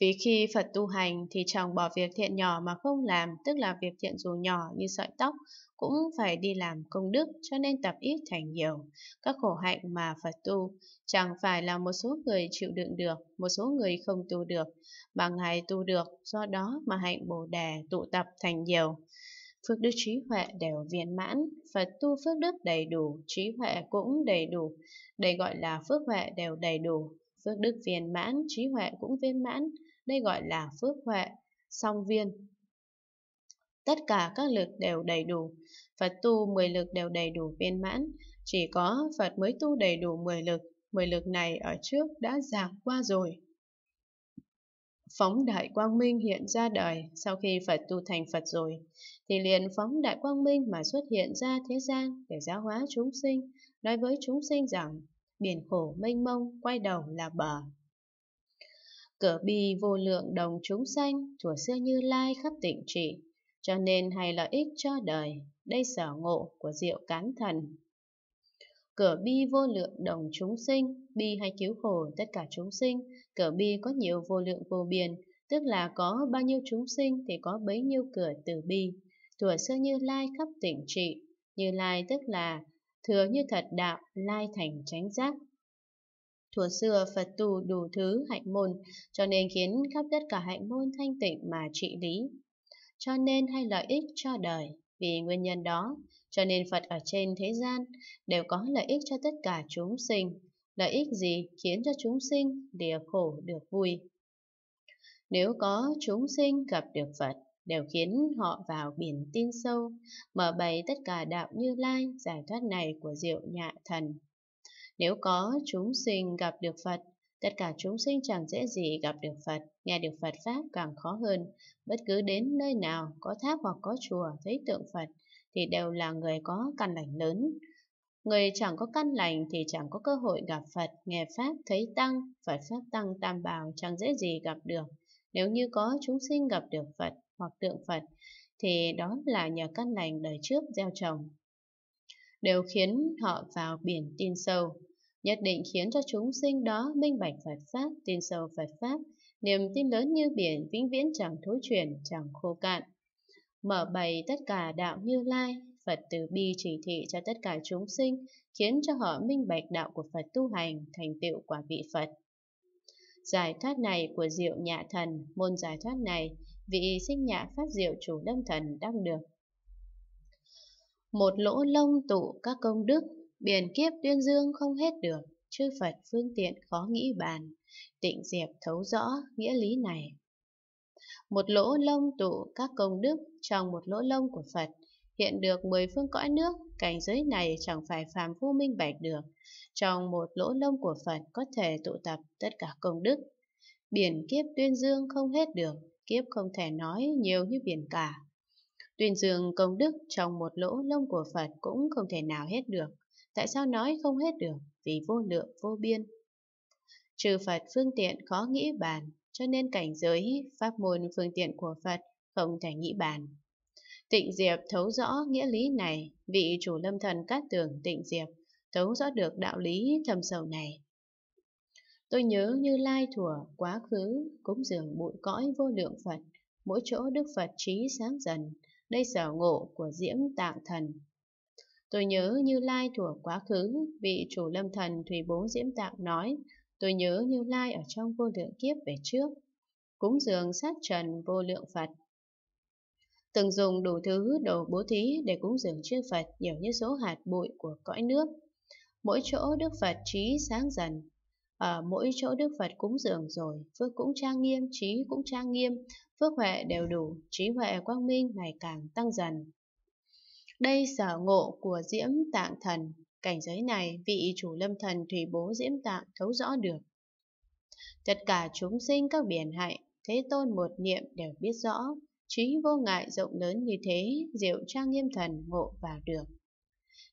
Vì khi Phật tu hành thì chẳng bỏ việc thiện nhỏ mà không làm, tức là việc thiện dù nhỏ như sợi tóc, cũng phải đi làm công đức cho nên tập ít thành nhiều. Các khổ hạnh mà Phật tu chẳng phải là một số người chịu đựng được, một số người không tu được, mà Ngài tu được, do đó mà hạnh Bồ Đề tụ tập thành nhiều. Phước đức trí huệ đều viên mãn, Phật tu phước đức đầy đủ, trí huệ cũng đầy đủ, đây gọi là phước huệ đều đầy đủ, phước đức viên mãn, trí huệ cũng viên mãn đây gọi là phước huệ, song viên. Tất cả các lực đều đầy đủ, Phật tu 10 lực đều đầy đủ viên mãn, chỉ có Phật mới tu đầy đủ 10 lực, 10 lực này ở trước đã giảng qua rồi. Phóng đại quang minh hiện ra đời sau khi Phật tu thành Phật rồi, thì liền phóng đại quang minh mà xuất hiện ra thế gian để giáo hóa chúng sinh, nói với chúng sinh rằng biển khổ mênh mông quay đầu là bờ Cửa bi vô lượng đồng chúng sanh, thuở xưa như lai khắp tịnh trị, cho nên hay lợi ích cho đời, đây sở ngộ của diệu cán thần. Cửa bi vô lượng đồng chúng sinh, bi hay cứu khổ tất cả chúng sinh, cửa bi có nhiều vô lượng vô biên, tức là có bao nhiêu chúng sinh thì có bấy nhiêu cửa từ bi. Thuở xưa như lai khắp tịnh trị, như lai tức là thừa như thật đạo, lai thành chánh giác, thuở xưa Phật tu đủ thứ hạnh môn, cho nên khiến khắp tất cả hạnh môn thanh tịnh mà trị lý. Cho nên hay lợi ích cho đời, vì nguyên nhân đó, cho nên Phật ở trên thế gian đều có lợi ích cho tất cả chúng sinh, lợi ích gì khiến cho chúng sinh lìa khổ được vui. Nếu có chúng sinh gặp được Phật, đều khiến họ vào biển tin sâu, mở bày tất cả đạo như lai giải thoát này của diệu nhạ thần. Nếu có chúng sinh gặp được Phật, tất cả chúng sinh chẳng dễ gì gặp được Phật, nghe được Phật Pháp càng khó hơn. Bất cứ đến nơi nào có tháp hoặc có chùa thấy tượng Phật thì đều là người có căn lành lớn. Người chẳng có căn lành thì chẳng có cơ hội gặp Phật, nghe Pháp, thấy Tăng, Phật Pháp Tăng Tam Bảo chẳng dễ gì gặp được. Nếu như có chúng sinh gặp được Phật hoặc tượng Phật, thì đó là nhờ căn lành đời trước gieo trồng, đều khiến họ vào biển tin sâu nhất định khiến cho chúng sinh đó minh bạch Phật Pháp, tin sâu Phật Pháp, niềm tin lớn như biển vĩnh viễn chẳng thối chuyển, chẳng khô cạn. Mở bày tất cả đạo như lai, Phật từ bi chỉ thị cho tất cả chúng sinh, khiến cho họ minh bạch đạo của Phật tu hành, thành tựu quả vị Phật. Giải thoát này của diệu nhạ thần, môn giải thoát này, vị sinh nhạ phát diệu chủ lâm thần đang được. Một lỗ lông tụ các công đức Biển kiếp tuyên dương không hết được, chư Phật phương tiện khó nghĩ bàn, tịnh diệp thấu rõ nghĩa lý này. Một lỗ lông tụ các công đức trong một lỗ lông của Phật, hiện được mười phương cõi nước, cảnh giới này chẳng phải phàm phu minh bạch được. Trong một lỗ lông của Phật có thể tụ tập tất cả công đức. Biển kiếp tuyên dương không hết được, kiếp không thể nói nhiều như biển cả. Tuyên dương công đức trong một lỗ lông của Phật cũng không thể nào hết được. Tại sao nói không hết được? Vì vô lượng vô biên. Trừ Phật phương tiện khó nghĩ bàn, cho nên cảnh giới pháp môn phương tiện của Phật không thể nghĩ bàn. Tịnh Diệp thấu rõ nghĩa lý này, vị chủ lâm thần cát tường Tịnh Diệp thấu rõ được đạo lý thầm sầu này. Tôi nhớ như lai thủa, quá khứ, cúng dường bụi cõi vô lượng Phật, mỗi chỗ Đức Phật trí sáng dần, đây sở ngộ của diễm tạng thần, Tôi nhớ Như Lai thuộc quá khứ, vị chủ lâm thần Thủy Bố Diễm Tạng nói, tôi nhớ Như Lai ở trong vô lượng kiếp về trước. Cúng dường sát trần vô lượng Phật. Từng dùng đủ thứ đồ bố thí để cúng dường chư Phật nhiều như số hạt bụi của cõi nước. Mỗi chỗ Đức Phật trí sáng dần, ở mỗi chỗ Đức Phật cúng dường rồi, phước cũng trang nghiêm, trí cũng trang nghiêm, phước huệ đều đủ, trí huệ quang minh ngày càng tăng dần. Đây sở ngộ của diễm tạng thần, cảnh giới này vị chủ lâm thần thủy bố diễm tạng thấu rõ được. Tất cả chúng sinh các biển hạnh, thế tôn một niệm đều biết rõ, trí vô ngại rộng lớn như thế, diệu trang nghiêm thần ngộ vào được.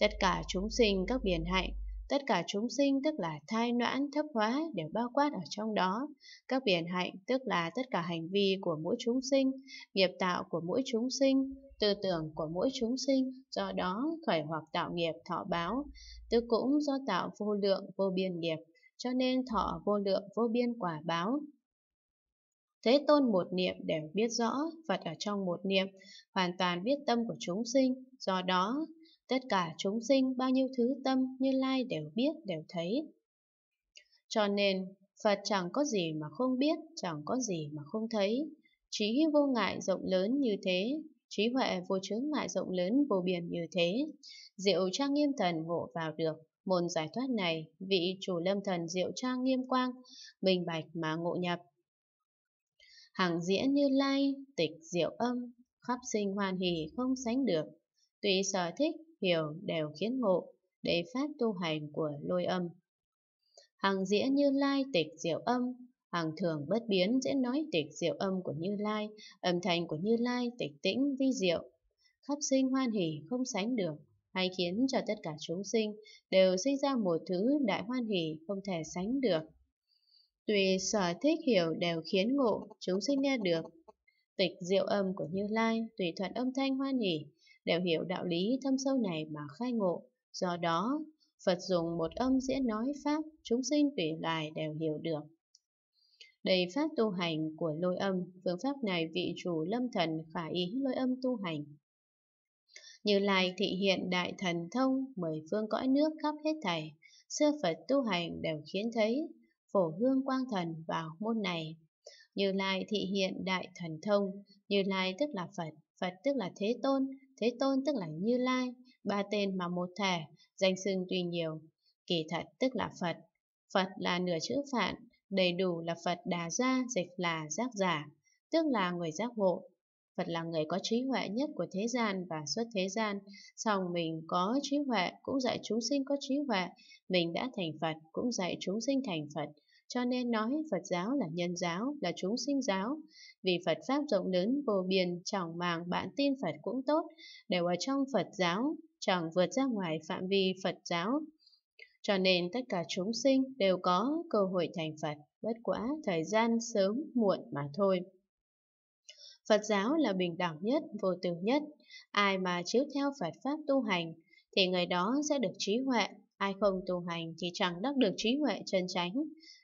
Tất cả chúng sinh các biển hạnh, tất cả chúng sinh tức là thai noãn thấp hóa đều bao quát ở trong đó các biển hạnh tức là tất cả hành vi của mỗi chúng sinh nghiệp tạo của mỗi chúng sinh tư tưởng của mỗi chúng sinh, do đó khởi hoặc tạo nghiệp thọ báo, tứ cũng do tạo vô lượng vô biên nghiệp, cho nên thọ vô lượng vô biên quả báo. Thế tôn một niệm đều biết rõ, Phật ở trong một niệm, hoàn toàn biết tâm của chúng sinh, do đó tất cả chúng sinh bao nhiêu thứ tâm như lai đều biết, đều thấy. Cho nên, Phật chẳng có gì mà không biết, chẳng có gì mà không thấy, trí vô ngại rộng lớn như thế, trí huệ vô chướng ngại rộng lớn vô biển như thế. Diệu trang nghiêm thần ngộ vào được, môn giải thoát này, vị chủ lâm thần diệu trang nghiêm quang, minh bạch mà ngộ nhập. Hàng diễn như lai, tịch diệu âm, khắp sinh hoàn hỷ không sánh được, tùy sở thích, hiểu đều khiến ngộ, để phát tu hành của lôi âm. Hàng diễn như lai tịch diệu âm, Hàng thường bất biến dễ nói tịch diệu âm của Như Lai, âm thanh của Như Lai tịch tĩnh vi diệu. Khắp sinh hoan hỷ không sánh được, hay khiến cho tất cả chúng sinh đều sinh ra một thứ đại hoan hỷ không thể sánh được. Tùy sở thích hiểu đều khiến ngộ, chúng sinh nghe được. Tịch diệu âm của Như Lai, tùy thuận âm thanh hoan hỷ, đều hiểu đạo lý thâm sâu này mà khai ngộ. Do đó, Phật dùng một âm diễn nói Pháp, chúng sinh tùy loài đều hiểu được. Đây pháp tu hành của lôi âm, phương pháp này vị chủ lâm thần khả ý lôi âm tu hành. Như Lai thị hiện đại thần thông, mười phương cõi nước khắp hết thảy, xưa Phật tu hành đều khiến thấy, phổ hương quang thần vào môn này. Như Lai thị hiện đại thần thông, Như Lai tức là Phật, Phật tức là Thế Tôn, Thế Tôn tức là Như Lai, ba tên mà một thể, danh xưng tuy nhiều, kỳ thật tức là Phật. Phật là nửa chữ phạn, Đầy đủ là Phật Đà Gia dịch là giác giả, tức là người giác ngộ. Phật là người có trí huệ nhất của thế gian và suốt thế gian, song mình có trí huệ cũng dạy chúng sinh có trí huệ, mình đã thành Phật cũng dạy chúng sinh thành Phật, cho nên nói Phật giáo là nhân giáo, là chúng sinh giáo. Vì Phật Pháp rộng lớn, vô biên, chẳng màng bạn tin Phật cũng tốt, đều ở trong Phật giáo, chẳng vượt ra ngoài phạm vi Phật giáo, cho nên tất cả chúng sinh đều có cơ hội thành Phật, bất quá thời gian sớm muộn mà thôi. Phật giáo là bình đẳng nhất, vô tư nhất, ai mà chiếu theo Phật Pháp tu hành thì người đó sẽ được trí huệ, ai không tu hành thì chẳng đắc được trí huệ chân chánh,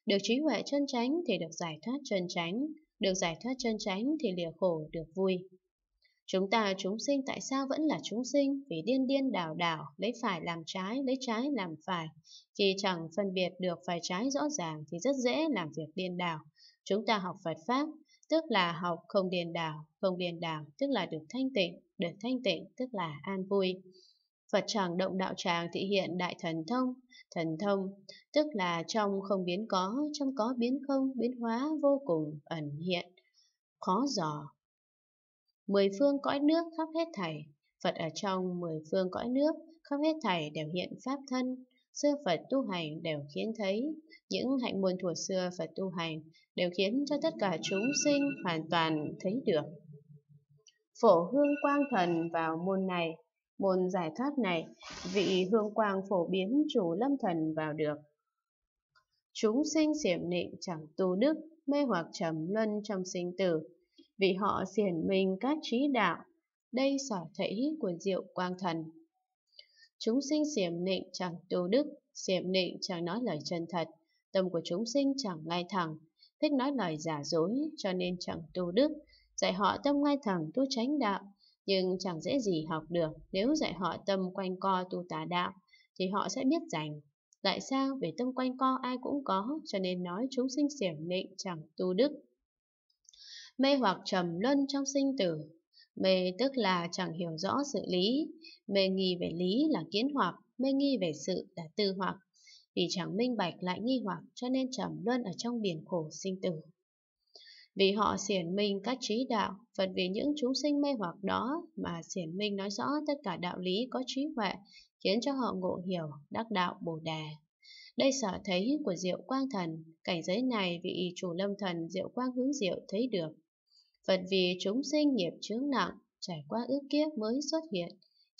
được trí huệ chân chánh thì được giải thoát chân chánh, được giải thoát chân chánh thì lìa khổ được vui. Chúng ta chúng sinh tại sao vẫn là chúng sinh? Vì điên điên đảo đảo, lấy phải làm trái, lấy trái làm phải. Khi chẳng phân biệt được phải trái rõ ràng thì rất dễ làm việc điên đảo. Chúng ta học Phật Pháp, tức là học không điên đảo, không điên đảo, tức là được thanh tịnh, được thanh tịnh, tức là an vui. Phật chẳng động đạo tràng thị hiện đại thần thông. Thần thông, tức là trong không biến có, trong có biến không, biến hóa vô cùng, ẩn hiện, khó dò, Mười phương cõi nước khắp hết thảy, Phật ở trong mười phương cõi nước khắp hết thảy đều hiện pháp thân, xưa Phật tu hành đều khiến thấy, những hạnh môn thuộc xưa Phật tu hành đều khiến cho tất cả chúng sinh hoàn toàn thấy được. Phổ hương quang thần vào môn này, môn giải thoát này, vị hương quang phổ biến chủ lâm thần vào được. Chúng sinh xiểm nịnh chẳng tu đức, mê hoặc trầm luân trong sinh tử, vì họ xiển mình các trí đạo, đây sở thảy của diệu quang thần. Chúng sinh xiểm nịnh chẳng tu đức, xiểm nịnh chẳng nói lời chân thật, tâm của chúng sinh chẳng ngay thẳng, thích nói lời giả dối cho nên chẳng tu đức, dạy họ tâm ngay thẳng tu tránh đạo, nhưng chẳng dễ gì học được nếu dạy họ tâm quanh co tu tà đạo, thì họ sẽ biết rành. Tại sao về tâm quanh co ai cũng có, cho nên nói chúng sinh xiểm nịnh chẳng tu đức mê hoặc trầm luân trong sinh tử. Mê tức là chẳng hiểu rõ sự lý, mê nghi về lý là kiến hoặc, mê nghi về sự là tư hoặc. Vì chẳng minh bạch lại nghi hoặc cho nên trầm luân ở trong biển khổ sinh tử. Vì họ xiển minh các trí đạo, Phật vì những chúng sinh mê hoặc đó mà xiển minh nói rõ tất cả đạo lý có trí huệ, khiến cho họ ngộ hiểu đắc đạo Bồ Đề. Đây sở thấy của Diệu Quang Thần, cảnh giới này vị chủ lâm thần Diệu Quang Hướng Diệu thấy được, Phật vì chúng sinh nghiệp chướng nặng, trải qua ước kiếp mới xuất hiện,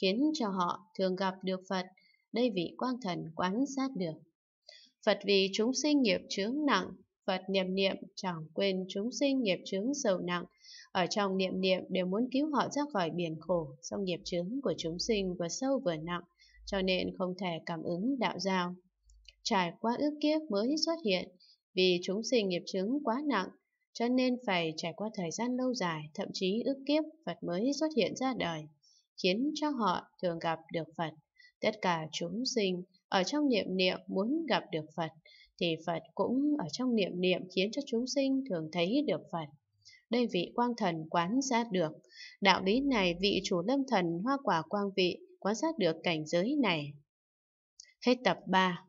khiến cho họ thường gặp được Phật, đây vị quang thần quán sát được. Phật vì chúng sinh nghiệp chướng nặng, Phật niệm niệm chẳng quên chúng sinh nghiệp chướng sầu nặng, ở trong niệm niệm đều muốn cứu họ ra khỏi biển khổ, song nghiệp chướng của chúng sinh vừa sâu vừa nặng, cho nên không thể cảm ứng đạo giao. Trải qua ước kiếp mới xuất hiện, vì chúng sinh nghiệp chướng quá nặng, cho nên phải trải qua thời gian lâu dài, thậm chí ước kiếp Phật mới xuất hiện ra đời, khiến cho họ thường gặp được Phật. Tất cả chúng sinh ở trong niệm niệm muốn gặp được Phật, thì Phật cũng ở trong niệm niệm khiến cho chúng sinh thường thấy được Phật. Đây vị quang thần quán sát được. Đạo lý này vị chủ lâm thần hoa quả quang vị quán sát được cảnh giới này. Hết tập 3